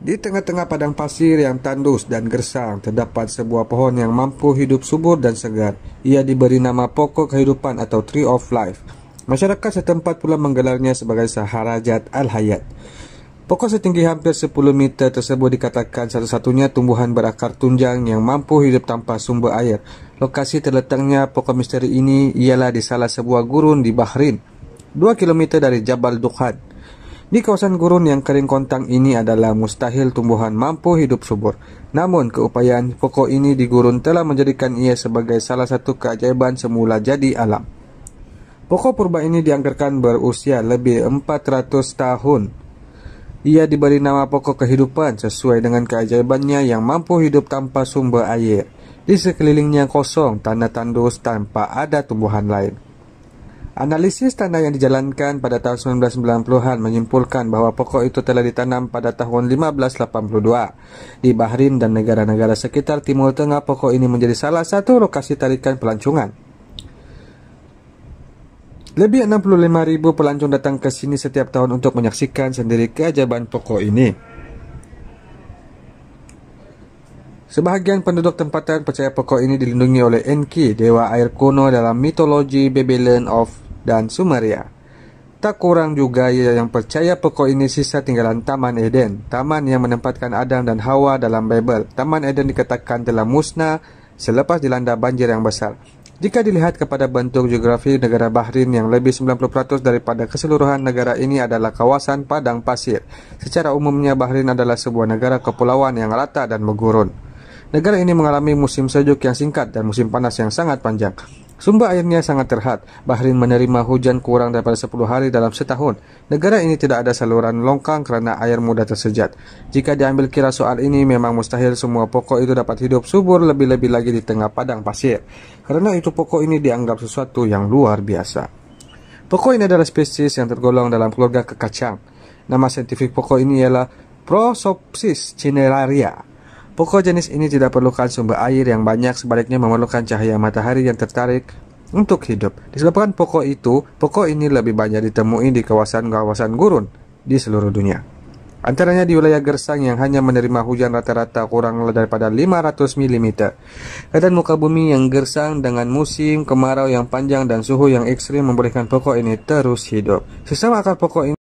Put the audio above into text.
Di tengah-tengah padang pasir yang tandus dan gersang terdapat sebuah pohon yang mampu hidup subur dan segar. Ia diberi nama pokok kehidupan atau tree of life. Masyarakat setempat pula menggelarnya sebagai Saharajat Al-Hayat. Pokok setinggi hampir 10 meter tersebut dikatakan satu-satunya tumbuhan berakar tunjang yang mampu hidup tanpa sumber air. Lokasi terletaknya pokok misteri ini ialah di salah sebuah gurun di Bahrain, 2 km dari Jabal Dukhan. Di kawasan gurun yang kering kontang ini adalah mustahil tumbuhan mampu hidup subur. Namun keupayaan pokok ini di gurun telah menjadikan ia sebagai salah satu keajaiban semula jadi alam. Pokok purba ini dianggarkan berusia lebih 400 tahun. Ia diberi nama pokok kehidupan sesuai dengan keajaibannya yang mampu hidup tanpa sumber air. Di sekelilingnya kosong, tanah tandus tanpa ada tumbuhan lain. Analisis tanah yang dijalankan pada tahun 1990-an menyimpulkan bahwa pokok itu telah ditanam pada tahun 1582. Di Bahrain dan negara-negara sekitar Timur Tengah, pokok ini menjadi salah satu lokasi tarikan pelancongan. Lebih 65.000 pelancong datang ke sini setiap tahun untuk menyaksikan sendiri keajaiban pokok ini. Sebahagian penduduk tempatan percaya pokok ini dilindungi oleh Enki, dewa air kuno dalam mitologi Babylon of dan Sumeria. Tak kurang juga ia yang percaya pokok ini sisa tinggalan Taman Eden, taman yang menempatkan Adam dan Hawa dalam Bible. Taman Eden dikatakan telah musnah selepas dilanda banjir yang besar. Jika dilihat kepada bentuk geografi negara Bahrain yang lebih 90% daripada keseluruhan negara ini adalah kawasan padang pasir. Secara umumnya Bahrain adalah sebuah negara kepulauan yang rata dan menggurun. Negara ini mengalami musim sejuk yang singkat dan musim panas yang sangat panjang. Sumber airnya sangat terhad. Bahrain menerima hujan kurang daripada 10 hari dalam setahun. Negara ini tidak ada saluran longkang kerana air mudah tersejat. Jika diambil kira soal ini, memang mustahil semua pokok itu dapat hidup subur lebih-lebih lagi di tengah padang pasir. Karena itu pokok ini dianggap sesuatu yang luar biasa. Pokok ini adalah spesies yang tergolong dalam keluarga kekacang. Nama saintifik pokok ini ialah Prosopsis cineraria. Pokok jenis ini tidak perlukan sumber air yang banyak, sebaliknya memerlukan cahaya matahari yang tertarik untuk hidup. Disebabkan pokok itu, pokok ini lebih banyak ditemui di kawasan-kawasan gurun di seluruh dunia. Antaranya di wilayah Gersang yang hanya menerima hujan rata-rata kurang daripada 500 mm. Keadaan muka bumi yang gersang dengan musim kemarau yang panjang dan suhu yang ekstrim membolehkan pokok ini terus hidup. Sesama akar pokok ini